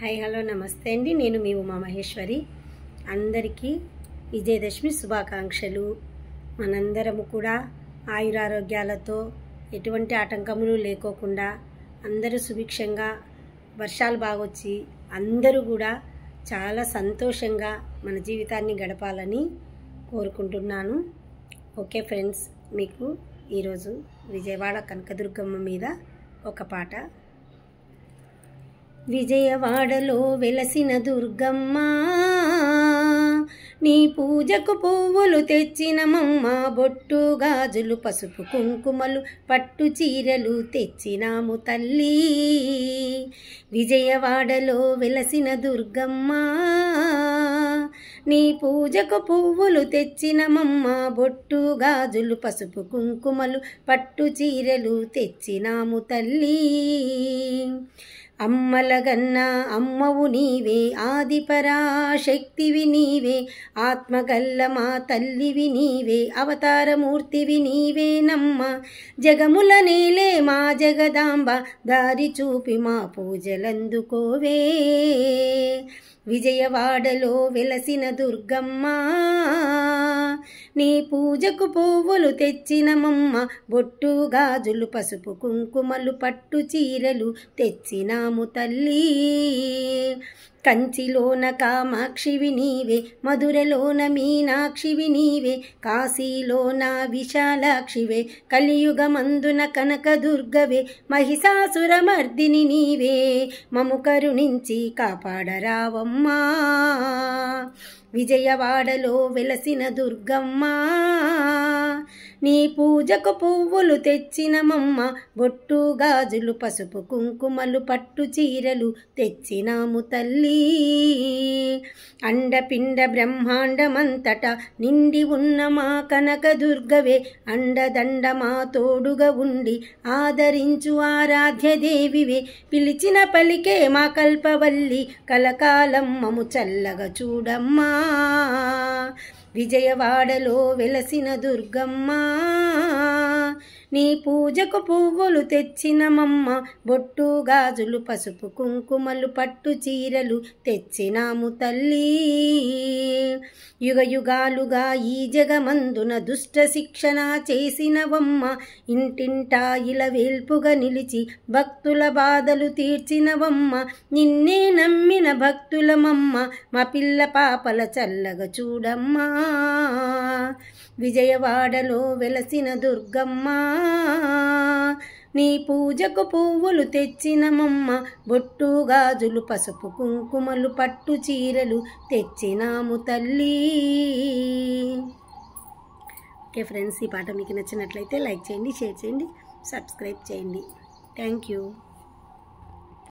hi hello నమస్తే అండి నేను మీ ఉమా మహేశ్వరి అందరికీ విజయదశమి శుభాకాంక్షలు మనందరము కూడా ఆయురారోగ్యాలతో ఎటువంటి ఆటంకములు లేకోకుండా అందరూ సుభిక్షంగా వర్షాలు బాగొచ్చి అందరూ కూడా చాలా సంతోషంగా మన జీవితాన్ని గడపాలని కోరుకుంటున్నాను ఓకే ఫ్రెండ్స్ మీకు ఈరోజు విజయవాడ కనకదుర్గమ్మ మీద ఒక పాట విజయవాడలో వెలసిన దుర్గమ్మ నీ పూజకు పువ్వులు తెచ్చిన మమ్మ బొట్టు గాజులు పసుపు కుంకుమలు పట్టు చీరలు తెచ్చినాము తల్లి విజయవాడలో వెలసిన దుర్గమ్మ నీ పూజకు పువ్వులు తెచ్చిన మమ్మ బొట్టు గాజులు పసుపు కుంకుమలు పట్టు చీరలు తెచ్చినాము తల్లి అమ్మలగన్న అమ్మవు నీవే ఆదిపరాశక్తివి నీవే ఆత్మగల్ల మా తల్లివి నీవే అవతారమూర్తివి నీవే నమ్మ జగముల నేలే మా జగదాంబ దారి చూపి మా పూజలందుకోవే విజయవాడలో వెలసిన దుర్గమ్మ నీ పూజకు పువ్వులు మమ్మ బొట్టు గాజులు పసుపు కుంకుమలు పట్టు చీరలు తెచ్చినా ఉన్నాము తల్లి కంచిలోన కామాక్షివి నీవే మధురలోన మీనాక్షివి నీవే కాశీలోన విశాలాక్షివే కలియుగమందున కనకదుర్గవే మహిషాసురమర్దిని నీవే మము కరుణించి కాపాడరావమ్మా విజయవాడలో వెలసిన దుర్గమ్మ నీ పూజకు పువ్వులు తెచ్చినమమ్మ బొట్టు గాజులు పసుపు కుంకుమలు పట్టు చీరలు తెచ్చినాము తల్లి అండపిండ బ్రహ్మాండమంతట నిండి ఉన్న మా కనక దుర్గవే అండదండ మా తోడుగా ఉండి ఆదరించు ఆరాధ్య దేవివే పిలిచిన పలికే మా కల్పవల్లి కలకాలమ్మము చల్లగా చూడమ్మా విజయవాడలో వెలసిన దుర్గమ్మా నీ పూజకు పువ్వులు మమ్మ బొట్టు గాజులు పసుపు కుంకుమలు పట్టు చీరలు తెచ్చినాము తల్లి యుగ యుగాలుగా ఈ జగమందున దుష్ట శిక్షణ వమ్మ ఇంటింటా ఇల వేల్పుగా నిలిచి భక్తుల బాధలు వమ్మ నిన్నే నమ్మిన మమ్మ మా పిల్ల పాపల చల్లగా చూడమ్మా విజయవాడలో వెలసిన దుర్గమ్మ అమ్మా నీ పూజకు పువ్వులు తెచ్చినమమ్మ బొట్టు గాజులు పసుపు కుంకుమలు పట్టు చీరలు తెచ్చినాము తల్లి ఓకే ఫ్రెండ్స్ ఈ పాట మీకు నచ్చినట్లయితే లైక్ చేయండి షేర్ చేయండి సబ్స్క్రైబ్ చేయండి థ్యాంక్ యూ